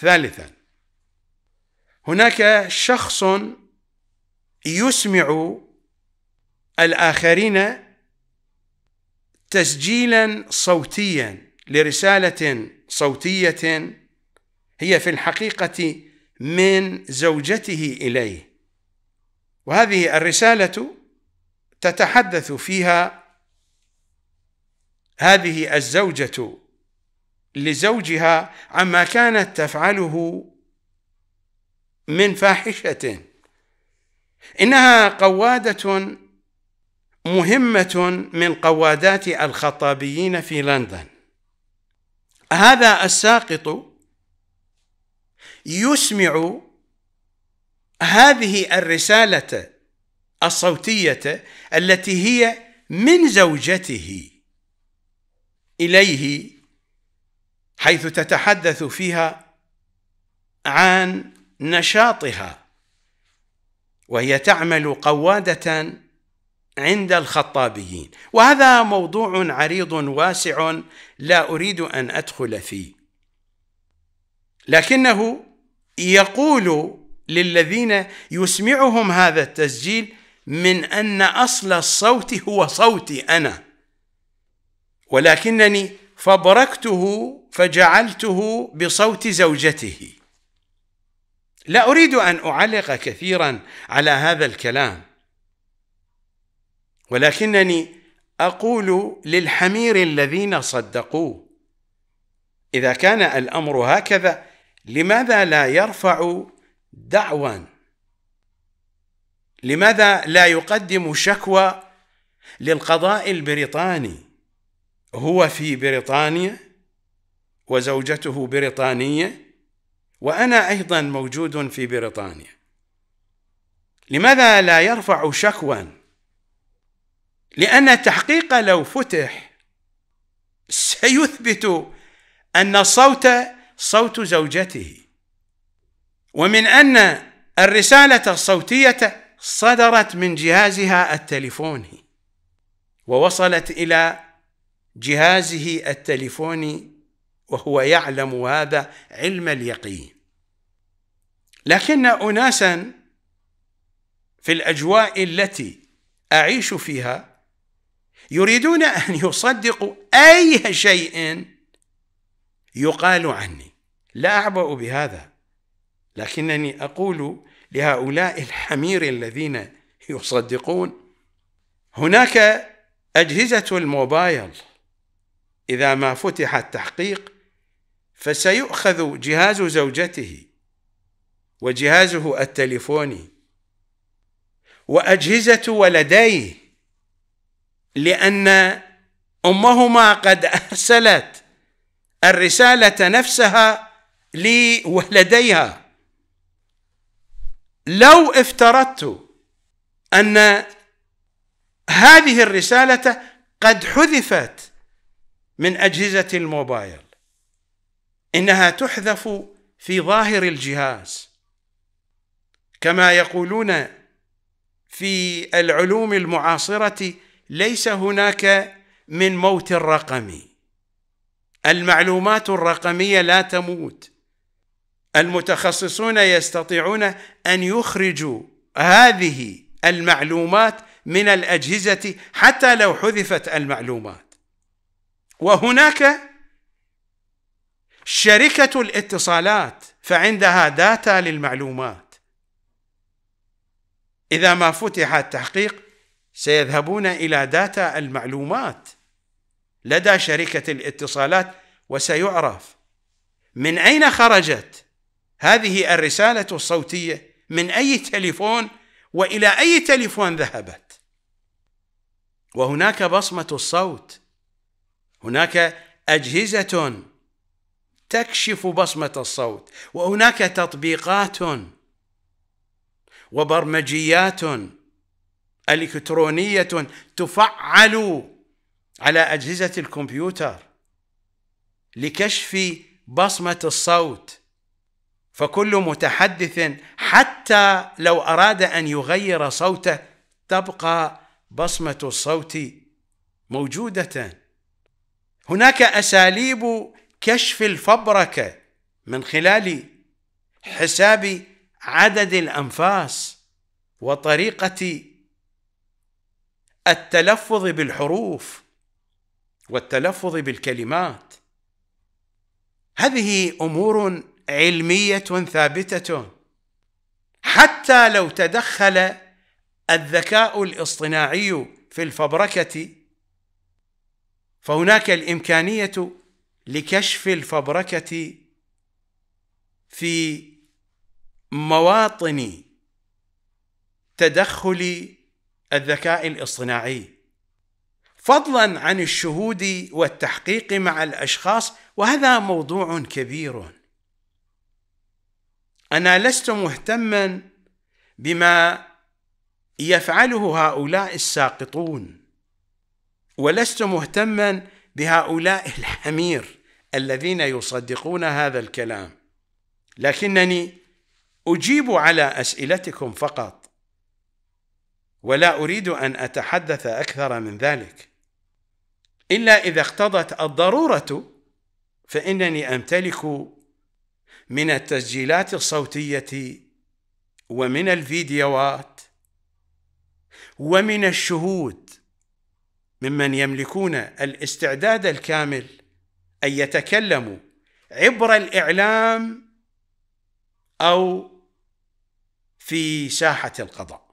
ثالثا هناك شخص يسمع الاخرين تسجيلا صوتيا لرساله صوتيه هي في الحقيقه من زوجته اليه وهذه الرساله تتحدث فيها هذه الزوجه لزوجها عما كانت تفعله من فاحشه انها قواده مهمه من قوادات الخطابيين في لندن هذا الساقط يسمع هذه الرساله الصوتيه التي هي من زوجته اليه حيث تتحدث فيها عن نشاطها وهي تعمل قواده عند الخطابيين وهذا موضوع عريض واسع لا اريد ان ادخل فيه لكنه يقول للذين يسمعهم هذا التسجيل من ان اصل الصوت هو صوتي انا ولكنني فبركته فجعلته بصوت زوجته لا اريد ان اعلق كثيرا على هذا الكلام ولكنني اقول للحمير الذين صدقوه اذا كان الامر هكذا لماذا لا يرفع دعوى لماذا لا يقدم شكوى للقضاء البريطاني هو في بريطانيا وزوجته بريطانية وأنا أيضا موجود في بريطانيا لماذا لا يرفع شكوى لأن التحقيق لو فتح سيثبت أن الصوت صوت زوجته ومن أن الرسالة الصوتية صدرت من جهازها التليفوني ووصلت إلى جهازه التليفوني وهو يعلم هذا علم اليقين لكن اناسا في الاجواء التي اعيش فيها يريدون ان يصدقوا اي شيء يقال عني لا اعبا بهذا لكنني اقول لهؤلاء الحمير الذين يصدقون هناك اجهزه الموبايل اذا ما فتح التحقيق فسيؤخذ جهاز زوجته وجهازه التليفوني واجهزه ولديه لان امهما قد ارسلت الرساله نفسها لولديها لو افترضت ان هذه الرساله قد حذفت من اجهزه الموبايل انها تحذف في ظاهر الجهاز كما يقولون في العلوم المعاصره ليس هناك من موت الرقم المعلومات الرقميه لا تموت المتخصصون يستطيعون ان يخرجوا هذه المعلومات من الاجهزه حتى لو حذفت المعلومات وهناك شركة الاتصالات فعندها داتا للمعلومات إذا ما فتح التحقيق سيذهبون إلى داتا المعلومات لدى شركة الاتصالات وسيعرف من أين خرجت هذه الرسالة الصوتية من أي تليفون وإلى أي تليفون ذهبت وهناك بصمة الصوت هناك أجهزة تكشف بصمه الصوت وهناك تطبيقات وبرمجيات الكترونيه تفعل على اجهزه الكمبيوتر لكشف بصمه الصوت فكل متحدث حتى لو اراد ان يغير صوته تبقى بصمه الصوت موجوده هناك اساليب كشف الفبركه من خلال حساب عدد الانفاس وطريقه التلفظ بالحروف والتلفظ بالكلمات هذه امور علميه ثابته حتى لو تدخل الذكاء الاصطناعي في الفبركه فهناك الامكانيه لكشف الفبركه في مواطن تدخل الذكاء الاصطناعي فضلا عن الشهود والتحقيق مع الاشخاص وهذا موضوع كبير انا لست مهتما بما يفعله هؤلاء الساقطون ولست مهتما بهؤلاء الحمير الذين يصدقون هذا الكلام لكنني اجيب على اسئلتكم فقط ولا اريد ان اتحدث اكثر من ذلك الا اذا اقتضت الضروره فانني امتلك من التسجيلات الصوتيه ومن الفيديوهات ومن الشهود ممن يملكون الاستعداد الكامل ان يتكلموا عبر الاعلام او في ساحه القضاء